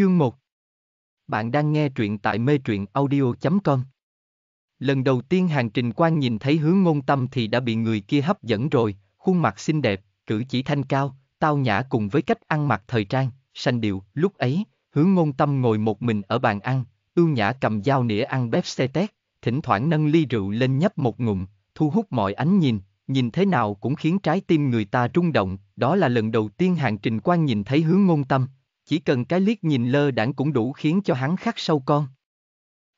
Chương 1 Bạn đang nghe truyện tại mê truyện audio.com Lần đầu tiên Hàng Trình Quan nhìn thấy hướng ngôn tâm thì đã bị người kia hấp dẫn rồi, khuôn mặt xinh đẹp, cử chỉ thanh cao, tao nhã cùng với cách ăn mặc thời trang, sanh điệu, lúc ấy, hướng ngôn tâm ngồi một mình ở bàn ăn, ưu nhã cầm dao nĩa ăn bếp xe tét, thỉnh thoảng nâng ly rượu lên nhấp một ngụm, thu hút mọi ánh nhìn, nhìn thế nào cũng khiến trái tim người ta rung động, đó là lần đầu tiên Hàng Trình Quan nhìn thấy hướng ngôn tâm, chỉ cần cái liếc nhìn lơ đãng cũng đủ khiến cho hắn khắc sâu con.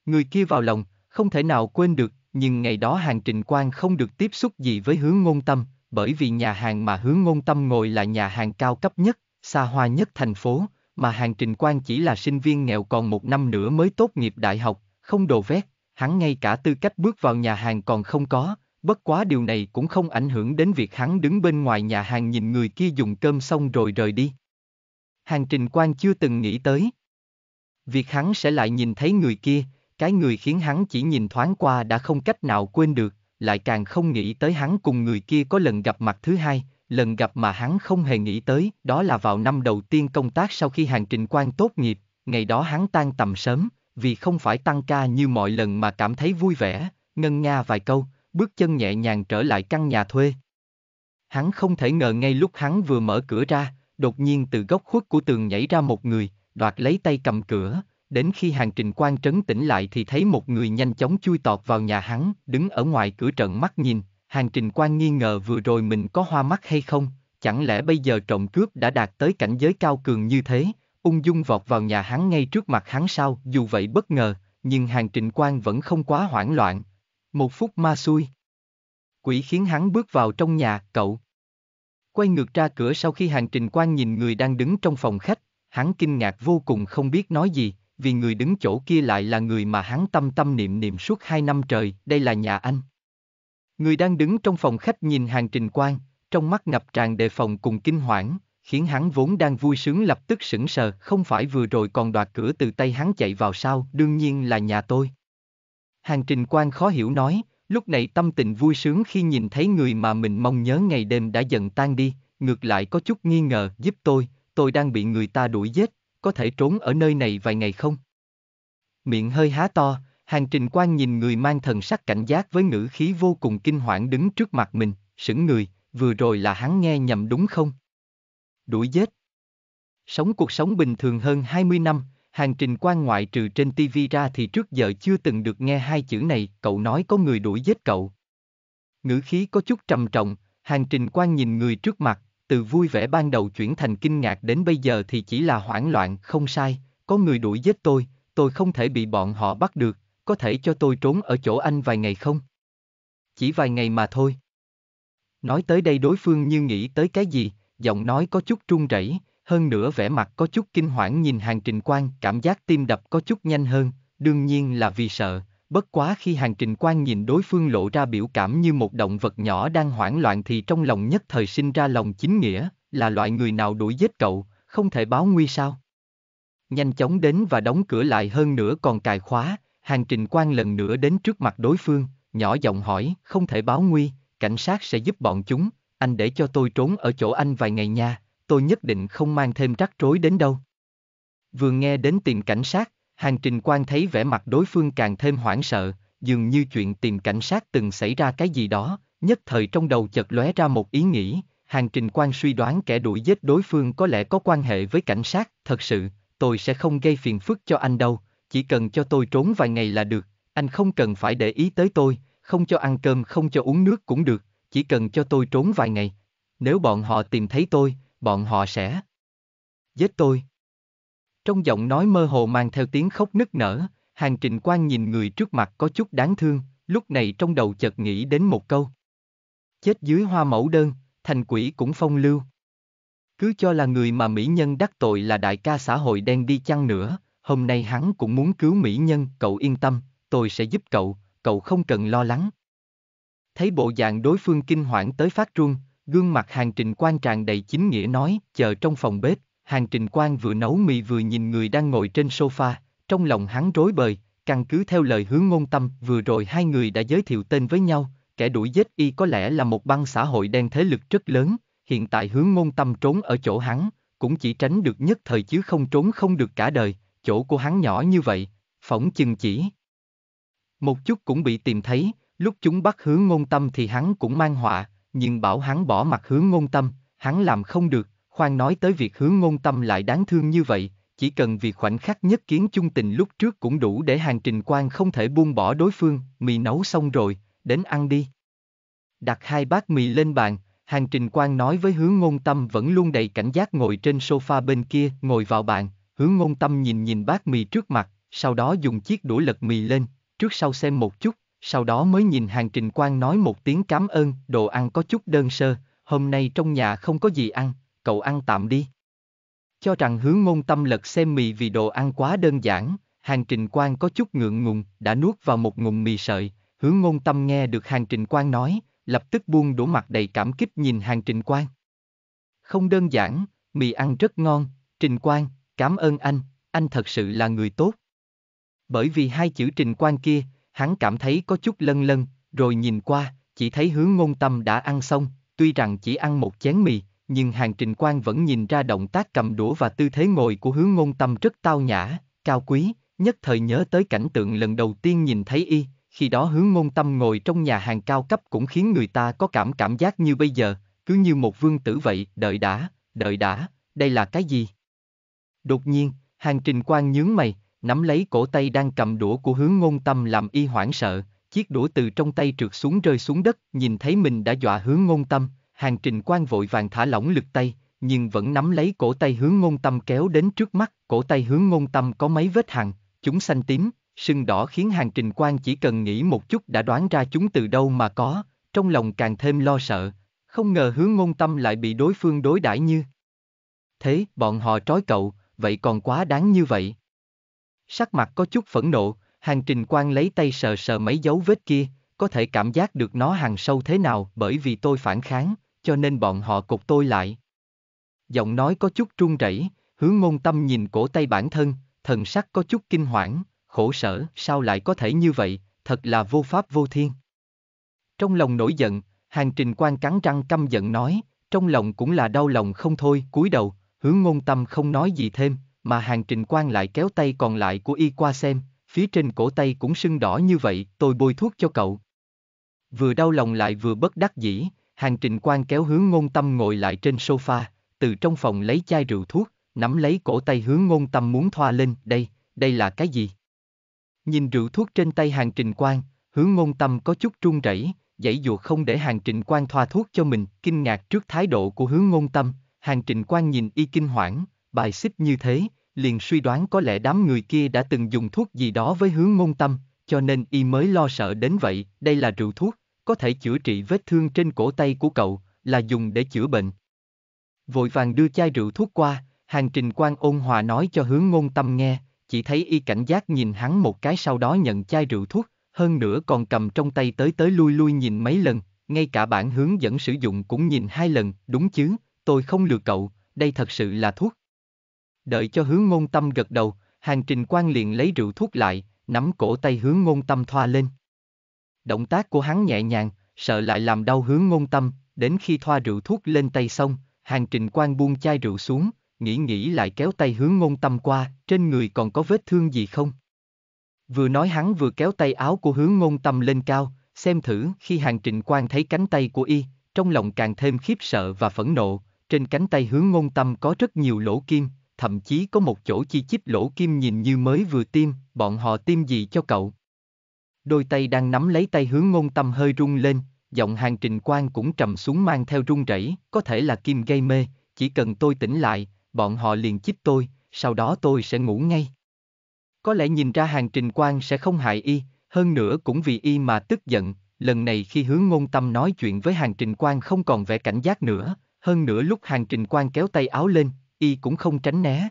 Người kia vào lòng, không thể nào quên được, nhưng ngày đó hàng trình quan không được tiếp xúc gì với hướng ngôn tâm, bởi vì nhà hàng mà hướng ngôn tâm ngồi là nhà hàng cao cấp nhất, xa hoa nhất thành phố, mà hàng trình quan chỉ là sinh viên nghèo còn một năm nữa mới tốt nghiệp đại học, không đồ vét, hắn ngay cả tư cách bước vào nhà hàng còn không có, bất quá điều này cũng không ảnh hưởng đến việc hắn đứng bên ngoài nhà hàng nhìn người kia dùng cơm xong rồi rời đi hàng trình quan chưa từng nghĩ tới. Việc hắn sẽ lại nhìn thấy người kia, cái người khiến hắn chỉ nhìn thoáng qua đã không cách nào quên được, lại càng không nghĩ tới hắn cùng người kia có lần gặp mặt thứ hai, lần gặp mà hắn không hề nghĩ tới, đó là vào năm đầu tiên công tác sau khi hàng trình quan tốt nghiệp, ngày đó hắn tan tầm sớm, vì không phải tăng ca như mọi lần mà cảm thấy vui vẻ, ngân nga vài câu, bước chân nhẹ nhàng trở lại căn nhà thuê. Hắn không thể ngờ ngay lúc hắn vừa mở cửa ra, Đột nhiên từ góc khuất của tường nhảy ra một người, đoạt lấy tay cầm cửa, đến khi hàng trình quan trấn tĩnh lại thì thấy một người nhanh chóng chui tọt vào nhà hắn, đứng ở ngoài cửa trận mắt nhìn, hàng trình quan nghi ngờ vừa rồi mình có hoa mắt hay không, chẳng lẽ bây giờ trộm cướp đã đạt tới cảnh giới cao cường như thế, ung dung vọt vào nhà hắn ngay trước mặt hắn sao, dù vậy bất ngờ, nhưng hàng trình quan vẫn không quá hoảng loạn. Một phút ma xui. Quỷ khiến hắn bước vào trong nhà, cậu. Quay ngược ra cửa sau khi hàng trình quan nhìn người đang đứng trong phòng khách, hắn kinh ngạc vô cùng không biết nói gì, vì người đứng chỗ kia lại là người mà hắn tâm tâm niệm niệm suốt hai năm trời, đây là nhà anh. Người đang đứng trong phòng khách nhìn hàng trình quan, trong mắt ngập tràn đề phòng cùng kinh hoảng, khiến hắn vốn đang vui sướng lập tức sững sờ, không phải vừa rồi còn đoạt cửa từ tay hắn chạy vào sao, đương nhiên là nhà tôi. Hàng trình quan khó hiểu nói, Lúc này tâm tình vui sướng khi nhìn thấy người mà mình mong nhớ ngày đêm đã dần tan đi, ngược lại có chút nghi ngờ giúp tôi, tôi đang bị người ta đuổi giết, có thể trốn ở nơi này vài ngày không? Miệng hơi há to, hàng trình quan nhìn người mang thần sắc cảnh giác với ngữ khí vô cùng kinh hoảng đứng trước mặt mình, sững người, vừa rồi là hắn nghe nhầm đúng không? Đuổi giết. Sống cuộc sống bình thường hơn 20 năm, Hàng trình quan ngoại trừ trên TV ra thì trước giờ chưa từng được nghe hai chữ này, cậu nói có người đuổi giết cậu. Ngữ khí có chút trầm trọng, hàng trình quan nhìn người trước mặt, từ vui vẻ ban đầu chuyển thành kinh ngạc đến bây giờ thì chỉ là hoảng loạn, không sai, có người đuổi giết tôi, tôi không thể bị bọn họ bắt được, có thể cho tôi trốn ở chỗ anh vài ngày không? Chỉ vài ngày mà thôi. Nói tới đây đối phương như nghĩ tới cái gì, giọng nói có chút run rẩy, hơn nữa vẻ mặt có chút kinh hoảng nhìn hàng trình quang, cảm giác tim đập có chút nhanh hơn, đương nhiên là vì sợ, bất quá khi hàng trình quang nhìn đối phương lộ ra biểu cảm như một động vật nhỏ đang hoảng loạn thì trong lòng nhất thời sinh ra lòng chính nghĩa, là loại người nào đuổi giết cậu, không thể báo nguy sao. Nhanh chóng đến và đóng cửa lại hơn nữa còn cài khóa, hàng trình quang lần nữa đến trước mặt đối phương, nhỏ giọng hỏi, không thể báo nguy, cảnh sát sẽ giúp bọn chúng, anh để cho tôi trốn ở chỗ anh vài ngày nha, tôi nhất định không mang thêm rắc rối đến đâu. Vừa nghe đến tìm cảnh sát, hàng trình quan thấy vẻ mặt đối phương càng thêm hoảng sợ, dường như chuyện tìm cảnh sát từng xảy ra cái gì đó, nhất thời trong đầu chợt lóe ra một ý nghĩ, hàng trình quan suy đoán kẻ đuổi giết đối phương có lẽ có quan hệ với cảnh sát, thật sự, tôi sẽ không gây phiền phức cho anh đâu, chỉ cần cho tôi trốn vài ngày là được, anh không cần phải để ý tới tôi, không cho ăn cơm không cho uống nước cũng được, chỉ cần cho tôi trốn vài ngày. Nếu bọn họ tìm thấy tôi, bọn họ sẽ giết tôi. Trong giọng nói mơ hồ mang theo tiếng khóc nức nở, hàng trịnh quan nhìn người trước mặt có chút đáng thương, lúc này trong đầu chợt nghĩ đến một câu. Chết dưới hoa mẫu đơn, thành quỷ cũng phong lưu. Cứ cho là người mà mỹ nhân đắc tội là đại ca xã hội đen đi chăng nữa, hôm nay hắn cũng muốn cứu mỹ nhân, cậu yên tâm, tôi sẽ giúp cậu, cậu không cần lo lắng. Thấy bộ dạng đối phương kinh hoảng tới phát run, gương mặt hàng trình quan tràn đầy chính nghĩa nói, chờ trong phòng bếp, hàng trình quan vừa nấu mì vừa nhìn người đang ngồi trên sofa, trong lòng hắn rối bời, căn cứ theo lời hướng ngôn tâm, vừa rồi hai người đã giới thiệu tên với nhau, kẻ đuổi giết y có lẽ là một băng xã hội đen thế lực rất lớn, hiện tại hướng ngôn tâm trốn ở chỗ hắn, cũng chỉ tránh được nhất thời chứ không trốn không được cả đời, chỗ của hắn nhỏ như vậy, phỏng chừng chỉ. Một chút cũng bị tìm thấy, lúc chúng bắt hướng ngôn tâm thì hắn cũng mang họa, nhưng bảo hắn bỏ mặt hướng ngôn tâm, hắn làm không được, khoan nói tới việc hướng ngôn tâm lại đáng thương như vậy, chỉ cần vì khoảnh khắc nhất kiến chung tình lúc trước cũng đủ để hàng trình quan không thể buông bỏ đối phương, mì nấu xong rồi, đến ăn đi. Đặt hai bát mì lên bàn, hàng trình quan nói với hướng ngôn tâm vẫn luôn đầy cảnh giác ngồi trên sofa bên kia, ngồi vào bàn, hướng ngôn tâm nhìn nhìn bát mì trước mặt, sau đó dùng chiếc đũa lật mì lên, trước sau xem một chút, sau đó mới nhìn hàng trình quang nói một tiếng cảm ơn, đồ ăn có chút đơn sơ, hôm nay trong nhà không có gì ăn, cậu ăn tạm đi. Cho rằng hướng ngôn tâm lật xem mì vì đồ ăn quá đơn giản, hàng trình quang có chút ngượng ngùng, đã nuốt vào một ngụm mì sợi, hướng ngôn tâm nghe được hàng trình quang nói, lập tức buông đổ mặt đầy cảm kích nhìn hàng trình quang. Không đơn giản, mì ăn rất ngon, trình quang, cảm ơn anh, anh thật sự là người tốt. Bởi vì hai chữ trình quang kia, hắn cảm thấy có chút lân lân, rồi nhìn qua, chỉ thấy hướng ngôn tâm đã ăn xong, tuy rằng chỉ ăn một chén mì, nhưng hàng trình quan vẫn nhìn ra động tác cầm đũa và tư thế ngồi của hướng ngôn tâm rất tao nhã, cao quý, nhất thời nhớ tới cảnh tượng lần đầu tiên nhìn thấy y, khi đó hướng ngôn tâm ngồi trong nhà hàng cao cấp cũng khiến người ta có cảm cảm giác như bây giờ, cứ như một vương tử vậy, đợi đã, đợi đã, đây là cái gì? Đột nhiên, hàng trình quan nhướng mày, nắm lấy cổ tay đang cầm đũa của hướng ngôn tâm làm y hoảng sợ, chiếc đũa từ trong tay trượt xuống rơi xuống đất, nhìn thấy mình đã dọa hướng ngôn tâm, hàng trình quan vội vàng thả lỏng lực tay, nhưng vẫn nắm lấy cổ tay hướng ngôn tâm kéo đến trước mắt, cổ tay hướng ngôn tâm có mấy vết hằn, chúng xanh tím, sưng đỏ khiến hàng trình quan chỉ cần nghĩ một chút đã đoán ra chúng từ đâu mà có, trong lòng càng thêm lo sợ, không ngờ hướng ngôn tâm lại bị đối phương đối đãi như. Thế, bọn họ trói cậu, vậy còn quá đáng như vậy. Sắc mặt có chút phẫn nộ, hàng trình quan lấy tay sờ sờ mấy dấu vết kia, có thể cảm giác được nó hàng sâu thế nào bởi vì tôi phản kháng, cho nên bọn họ cục tôi lại. Giọng nói có chút run rẩy, hướng ngôn tâm nhìn cổ tay bản thân, thần sắc có chút kinh hoảng, khổ sở, sao lại có thể như vậy, thật là vô pháp vô thiên. Trong lòng nổi giận, hàng trình quan cắn răng căm giận nói, trong lòng cũng là đau lòng không thôi, cúi đầu, hướng ngôn tâm không nói gì thêm, mà hàng trình quan lại kéo tay còn lại của y qua xem, phía trên cổ tay cũng sưng đỏ như vậy, tôi bôi thuốc cho cậu. Vừa đau lòng lại vừa bất đắc dĩ, hàng trình quan kéo hướng ngôn tâm ngồi lại trên sofa, từ trong phòng lấy chai rượu thuốc, nắm lấy cổ tay hướng ngôn tâm muốn thoa lên, đây, đây là cái gì? Nhìn rượu thuốc trên tay hàng trình quan, hướng ngôn tâm có chút run rẩy, dãy dù không để hàng trình quan thoa thuốc cho mình, kinh ngạc trước thái độ của hướng ngôn tâm, hàng trình quan nhìn y kinh hoảng, bài xích như thế, liền suy đoán có lẽ đám người kia đã từng dùng thuốc gì đó với hướng ngôn tâm, cho nên y mới lo sợ đến vậy, đây là rượu thuốc, có thể chữa trị vết thương trên cổ tay của cậu, là dùng để chữa bệnh. Vội vàng đưa chai rượu thuốc qua, hàng trình quan ôn hòa nói cho hướng ngôn tâm nghe, chỉ thấy y cảnh giác nhìn hắn một cái sau đó nhận chai rượu thuốc, hơn nữa còn cầm trong tay tới tới lui lui nhìn mấy lần, ngay cả bản hướng dẫn sử dụng cũng nhìn hai lần, đúng chứ, tôi không lừa cậu, đây thật sự là thuốc. Đợi cho hướng ngôn tâm gật đầu, hàng trình quan liền lấy rượu thuốc lại, nắm cổ tay hướng ngôn tâm thoa lên. Động tác của hắn nhẹ nhàng, sợ lại làm đau hướng ngôn tâm, đến khi thoa rượu thuốc lên tay xong, hàng trình quan buông chai rượu xuống, nghĩ nghĩ lại kéo tay hướng ngôn tâm qua, trên người còn có vết thương gì không? Vừa nói hắn vừa kéo tay áo của hướng ngôn tâm lên cao, xem thử khi hàng trình quan thấy cánh tay của y, trong lòng càng thêm khiếp sợ và phẫn nộ, trên cánh tay hướng ngôn tâm có rất nhiều lỗ kim, thậm chí có một chỗ chi chít lỗ kim nhìn như mới vừa tiêm, bọn họ tiêm gì cho cậu. Đôi tay đang nắm lấy tay hướng ngôn tâm hơi rung lên, giọng hàng trình Quang cũng trầm xuống mang theo rung rẩy, có thể là kim gây mê, chỉ cần tôi tỉnh lại, bọn họ liền chích tôi, sau đó tôi sẽ ngủ ngay. Có lẽ nhìn ra hàng trình Quang sẽ không hại y, hơn nữa cũng vì y mà tức giận, lần này khi hướng ngôn tâm nói chuyện với hàng trình Quang không còn vẻ cảnh giác nữa, hơn nữa lúc hàng trình Quang kéo tay áo lên, y cũng không tránh né.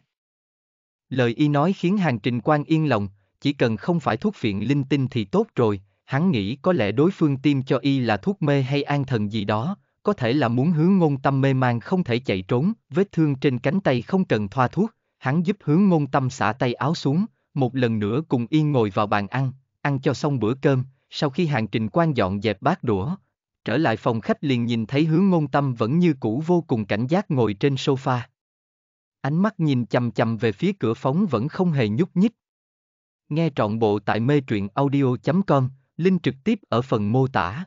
Lời y nói khiến hàng trình quan yên lòng, chỉ cần không phải thuốc phiện linh tinh thì tốt rồi, hắn nghĩ có lẽ đối phương tiêm cho y là thuốc mê hay an thần gì đó, có thể là muốn hướng ngôn tâm mê man không thể chạy trốn, vết thương trên cánh tay không cần thoa thuốc, hắn giúp hướng ngôn tâm xả tay áo xuống, một lần nữa cùng y ngồi vào bàn ăn, ăn cho xong bữa cơm, sau khi hàng trình quan dọn dẹp bát đũa, trở lại phòng khách liền nhìn thấy hướng ngôn tâm vẫn như cũ vô cùng cảnh giác ngồi trên sofa ánh mắt nhìn chầm chầm về phía cửa phóng vẫn không hề nhúc nhích. Nghe trọn bộ tại mê truyện audio.com, link trực tiếp ở phần mô tả.